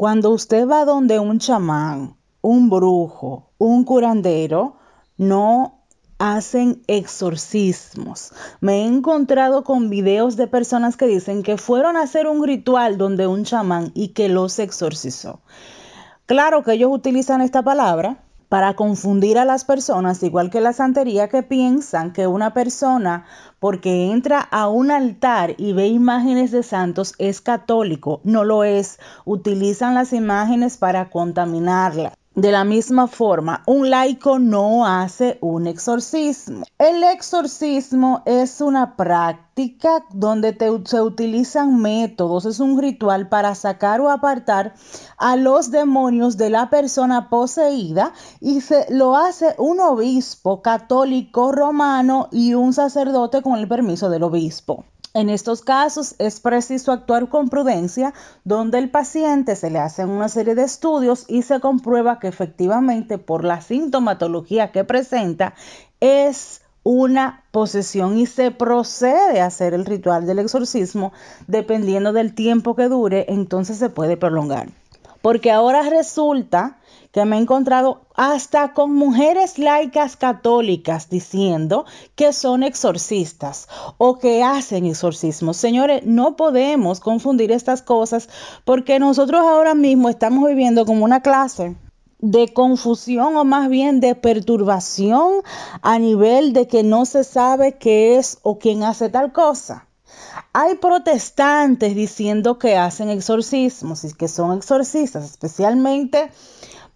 Cuando usted va donde un chamán, un brujo, un curandero, no hacen exorcismos. Me he encontrado con videos de personas que dicen que fueron a hacer un ritual donde un chamán y que los exorcizó. Claro que ellos utilizan esta palabra para confundir a las personas, igual que la santería que piensan que una persona porque entra a un altar y ve imágenes de santos es católico, no lo es, utilizan las imágenes para contaminarla. De la misma forma, un laico no hace un exorcismo. El exorcismo es una práctica donde se utilizan métodos, es un ritual para sacar o apartar a los demonios de la persona poseída y se lo hace un obispo católico romano y un sacerdote con el permiso del obispo. En estos casos es preciso actuar con prudencia, donde el paciente se le hace una serie de estudios y se comprueba que efectivamente por la sintomatología que presenta es una posesión y se procede a hacer el ritual del exorcismo dependiendo del tiempo que dure, entonces se puede prolongar. Porque ahora resulta que me he encontrado hasta con mujeres laicas católicas diciendo que son exorcistas o que hacen exorcismos. Señores, no podemos confundir estas cosas porque nosotros ahora mismo estamos viviendo como una clase de confusión o más bien de perturbación a nivel de que no se sabe qué es o quién hace tal cosa. Hay protestantes diciendo que hacen exorcismos y que son exorcistas, especialmente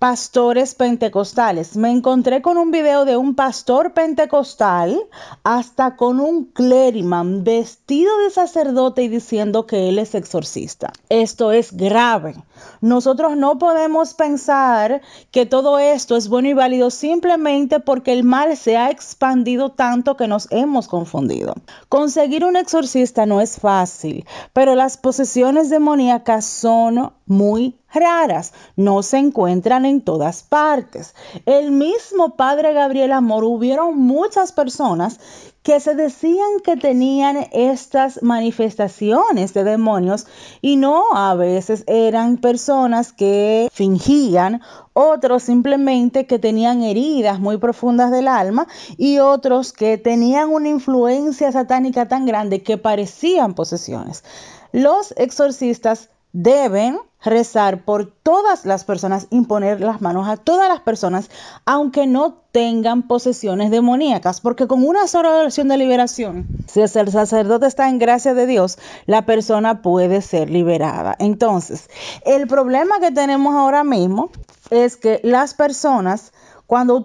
pastores pentecostales. Me encontré con un video de un pastor pentecostal hasta con un clériman vestido de sacerdote y diciendo que él es exorcista. Esto es grave. Nosotros no podemos pensar que todo esto es bueno y válido simplemente porque el mal se ha expandido tanto que nos hemos confundido. Conseguir un exorcista no es fácil, pero las posesiones demoníacas son muy raras, no se encuentran en todas partes. El mismo padre Gabriel Amor, hubieron muchas personas que se decían que tenían estas manifestaciones de demonios y no a veces eran personas que fingían, otros simplemente que tenían heridas muy profundas del alma y otros que tenían una influencia satánica tan grande que parecían posesiones. Los exorcistas deben rezar por todas las personas, imponer las manos a todas las personas, aunque no tengan posesiones demoníacas, porque con una sola oración de liberación, si el sacerdote está en gracia de Dios, la persona puede ser liberada. Entonces, el problema que tenemos ahora mismo es que las personas cuando,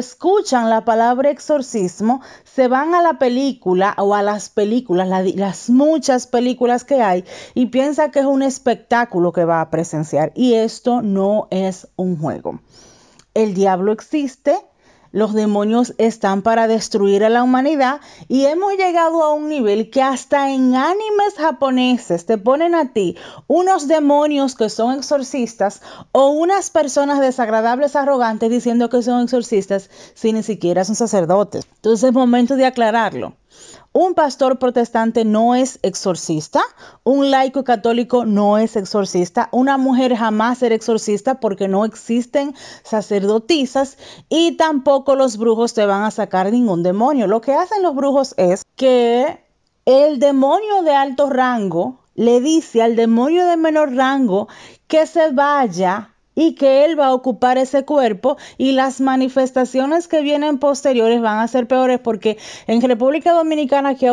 escuchan la palabra exorcismo, se van a la película o a las películas, las muchas películas que hay, y piensa que es un espectáculo que va a presenciar. Y esto no es un juego. El diablo existe, los demonios están para destruir a la humanidad y hemos llegado a un nivel que hasta en animes japoneses te ponen a ti unos demonios que son exorcistas o unas personas desagradables arrogantes diciendo que son exorcistas si ni siquiera son sacerdotes. Entonces es momento de aclararlo. Un pastor protestante no es exorcista, un laico católico no es exorcista, una mujer jamás será exorcista porque no existen sacerdotisas y tampoco los brujos te van a sacar ningún demonio. Lo que hacen los brujos es que el demonio de alto rango le dice al demonio de menor rango que se vaya y que Él va a ocupar ese cuerpo y las manifestaciones que vienen posteriores van a ser peores porque en República Dominicana que,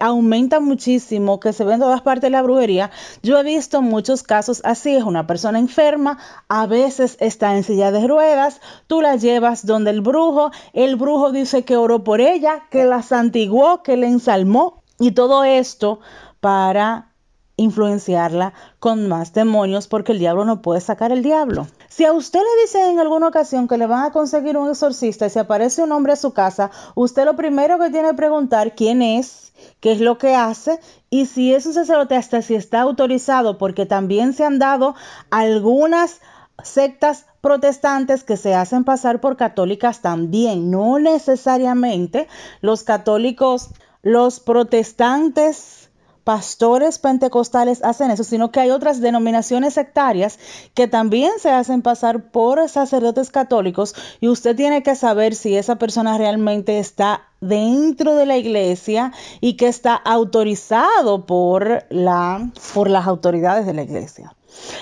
aumenta muchísimo, que se ve en todas partes la brujería, yo he visto muchos casos así, es una persona enferma, a veces está en silla de ruedas, tú la llevas donde el brujo, el brujo dice que oró por ella, que la santiguó, que le ensalmó y todo esto para influenciarla con más demonios porque el diablo no puede sacar el diablo. Si a usted le dice en alguna ocasión que le van a conseguir un exorcista y se aparece un hombre a su casa, usted lo primero que tiene que preguntar quién es, qué es lo que hace y si es un sacerdote hasta si está autorizado porque también se han dado algunas sectas protestantes que se hacen pasar por católicas también, no necesariamente los católicos, los protestantes pastores pentecostales hacen eso, sino que hay otras denominaciones sectarias que también se hacen pasar por sacerdotes católicos y usted tiene que saber si esa persona realmente está dentro de la iglesia y que está autorizado por, la, por las autoridades de la iglesia.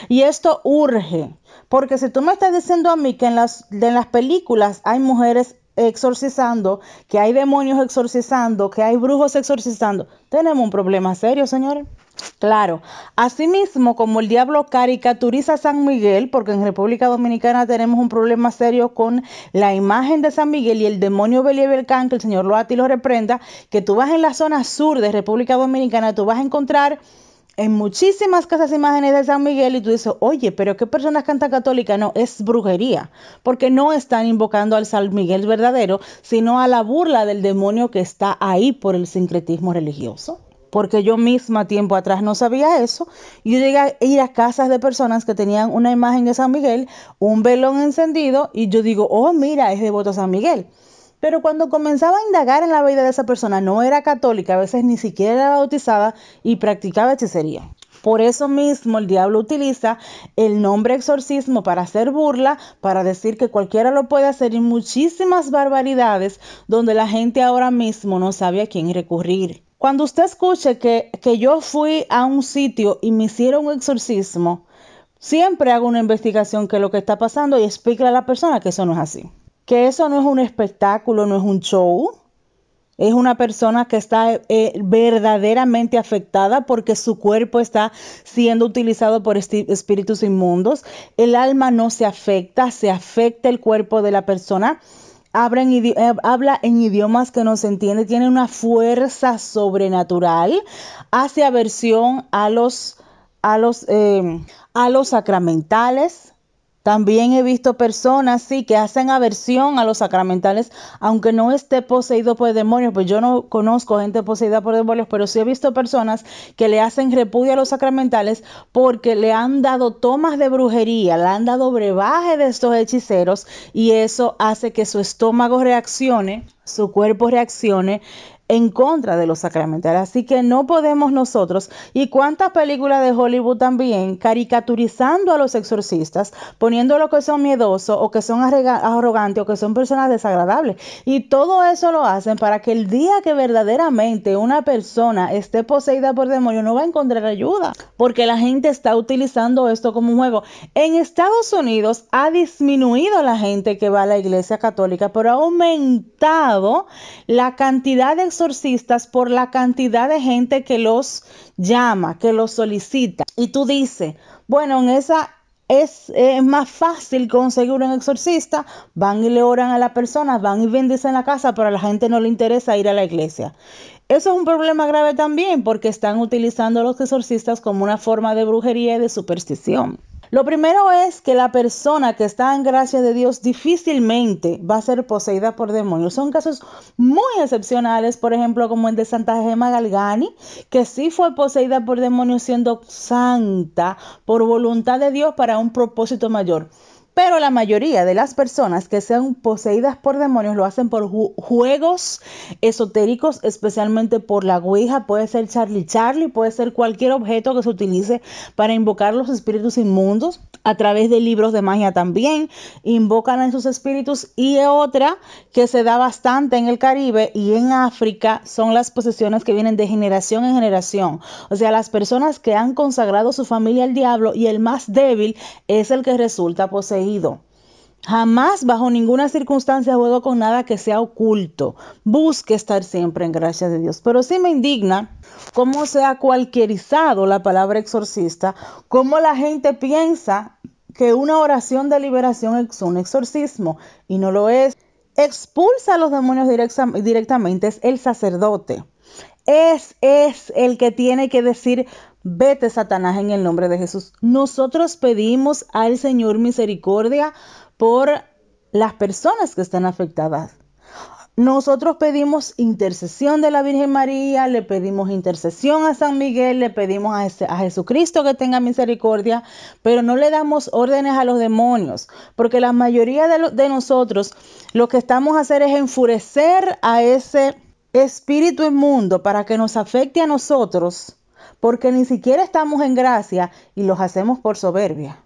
Y esto urge, porque si tú me estás diciendo a mí que en las, en las películas hay mujeres exorcizando, que hay demonios exorcizando, que hay brujos exorcizando. Tenemos un problema serio, señor Claro, asimismo como el diablo caricaturiza a San Miguel, porque en República Dominicana tenemos un problema serio con la imagen de San Miguel y el demonio belcán que el señor Loati lo reprenda, que tú vas en la zona sur de República Dominicana, tú vas a encontrar en muchísimas casas imágenes de San Miguel y tú dices, oye, pero qué personas cantan católica. No, es brujería, porque no están invocando al San Miguel verdadero, sino a la burla del demonio que está ahí por el sincretismo religioso. Porque yo misma tiempo atrás no sabía eso. Yo llegué a ir a casas de personas que tenían una imagen de San Miguel, un velón encendido, y yo digo, oh, mira, es devoto a San Miguel. Pero cuando comenzaba a indagar en la vida de esa persona, no era católica, a veces ni siquiera era bautizada y practicaba hechicería. Por eso mismo el diablo utiliza el nombre exorcismo para hacer burla, para decir que cualquiera lo puede hacer y muchísimas barbaridades donde la gente ahora mismo no sabe a quién recurrir. Cuando usted escuche que, que yo fui a un sitio y me hicieron un exorcismo, siempre hago una investigación que lo que está pasando y explique a la persona que eso no es así que eso no es un espectáculo, no es un show. Es una persona que está eh, verdaderamente afectada porque su cuerpo está siendo utilizado por espíritus inmundos. El alma no se afecta, se afecta el cuerpo de la persona. Habla en, eh, idiomas que no se entiende, tiene una fuerza sobrenatural, hace aversión a los, a los, eh, a los sacramentales, también he visto personas, sí, que hacen aversión a los sacramentales, aunque no esté poseído por demonios, pues yo no conozco gente poseída por demonios, pero sí he visto personas que le hacen repudio a los sacramentales porque le han dado tomas de brujería, le han dado brebaje de estos hechiceros y eso hace que su estómago reaccione su cuerpo reaccione, en contra de los sacramentales. Así que no podemos nosotros, y cuántas películas de Hollywood también, caricaturizando a los exorcistas, lo que son miedosos o que son arrogantes o que son personas desagradables. Y todo eso lo hacen para que el día que verdaderamente una persona esté poseída por demonio no va a encontrar ayuda, porque la gente está utilizando esto como un juego. En Estados Unidos ha disminuido la gente que va a la iglesia católica, pero ha aumentado la cantidad de exorcistas exorcistas por la cantidad de gente que los llama, que los solicita. Y tú dices, bueno, en esa es más fácil conseguir un exorcista, van y le oran a la persona, van y bendicen la casa, pero a la gente no le interesa ir a la iglesia. Eso es un problema grave también porque están utilizando a los exorcistas como una forma de brujería y de superstición. Lo primero es que la persona que está en gracia de Dios difícilmente va a ser poseída por demonios. Son casos muy excepcionales, por ejemplo, como el de Santa Gemma Galgani, que sí fue poseída por demonios siendo santa por voluntad de Dios para un propósito mayor. Pero la mayoría de las personas que sean poseídas por demonios lo hacen por juegos esotéricos, especialmente por la Ouija. Puede ser Charlie Charlie, puede ser cualquier objeto que se utilice para invocar los espíritus inmundos. A través de libros de magia también invocan a sus espíritus. Y otra que se da bastante en el Caribe y en África son las posesiones que vienen de generación en generación. O sea, las personas que han consagrado su familia al diablo y el más débil es el que resulta poseído Jamás bajo ninguna circunstancia juego con nada que sea oculto. Busque estar siempre en gracia de Dios. Pero si me indigna cómo se ha cualquierizado la palabra exorcista, cómo la gente piensa que una oración de liberación es un exorcismo y no lo es. Expulsa a los demonios directamente es el sacerdote. Es, es el que tiene que decir Vete, Satanás, en el nombre de Jesús. Nosotros pedimos al Señor misericordia por las personas que están afectadas. Nosotros pedimos intercesión de la Virgen María, le pedimos intercesión a San Miguel, le pedimos a, este, a, Jesucristo que tenga misericordia, pero no le damos órdenes a los demonios, porque la mayoría de, de nosotros lo que estamos a hacer es enfurecer a ese espíritu inmundo para que nos afecte a nosotros porque ni siquiera estamos en gracia y los hacemos por soberbia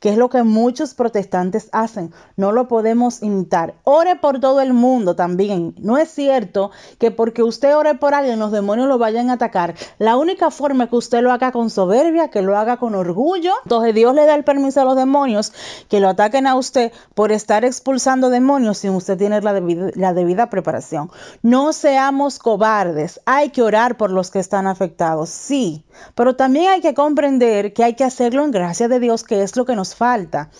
que es lo que muchos protestantes hacen. No lo podemos imitar. Ore por todo el mundo también. No es cierto que porque usted ore por alguien los demonios lo vayan a atacar. La única forma que usted lo haga con soberbia, que lo haga con orgullo. Entonces Dios le da el permiso a los demonios que lo ataquen a usted por estar expulsando demonios sin usted tener la debida, la debida preparación. No seamos cobardes. Hay que orar por los que están afectados. Sí, pero también hay que comprender que hay que hacerlo en gracia de Dios, que es lo que nos falta.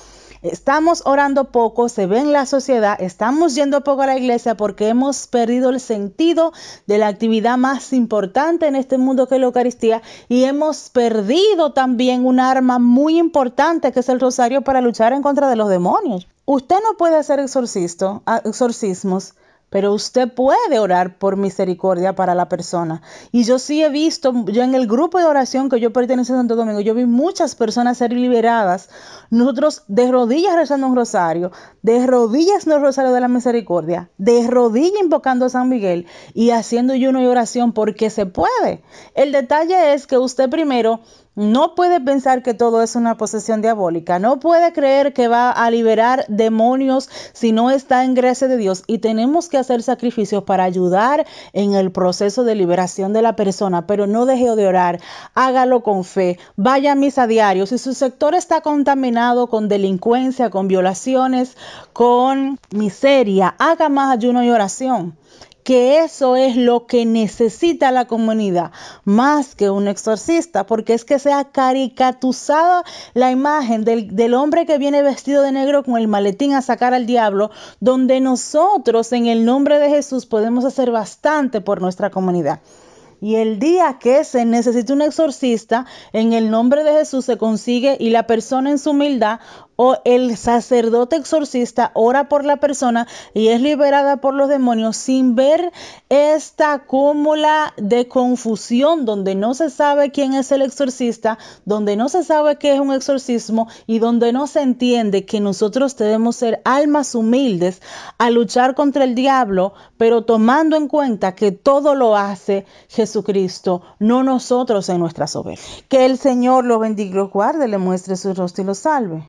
Estamos orando poco, se ve en la sociedad, estamos yendo poco a la iglesia porque hemos perdido el sentido de la actividad más importante en este mundo que es la Eucaristía y hemos perdido también un arma muy importante que es el rosario para luchar en contra de los demonios. Usted no puede hacer ah, exorcismos pero usted puede orar por misericordia para la persona. Y yo sí he visto, yo en el grupo de oración que yo pertenezco a Santo Domingo, yo vi muchas personas ser liberadas. Nosotros de rodillas rezando un rosario, de rodillas no el rosario de la misericordia, de rodillas invocando a San Miguel y haciendo yo y oración porque se puede. El detalle es que usted primero no puede pensar que todo es una posesión diabólica, no puede creer que va a liberar demonios si no está en gracia de Dios y tenemos que hacer sacrificios para ayudar en el proceso de liberación de la persona, pero no deje de orar, hágalo con fe, vaya a misa diario, si su sector está contaminado con delincuencia, con violaciones, con miseria, haga más ayuno y oración que eso es lo que necesita la comunidad, más que un exorcista, porque es que se ha caricatuzado la imagen del, del hombre que viene vestido de negro con el maletín a sacar al diablo, donde nosotros en el nombre de Jesús podemos hacer bastante por nuestra comunidad. Y el día que se necesita un exorcista, en el nombre de Jesús se consigue y la persona en su humildad o el sacerdote exorcista ora por la persona y es liberada por los demonios sin ver esta cúmula de confusión donde no se sabe quién es el exorcista, donde no se sabe qué es un exorcismo y donde no se entiende que nosotros debemos ser almas humildes a luchar contra el diablo, pero tomando en cuenta que todo lo hace Jesucristo, no nosotros en nuestra ovejas. Que el Señor lo bendiga, lo guarde, le muestre su rostro y lo salve.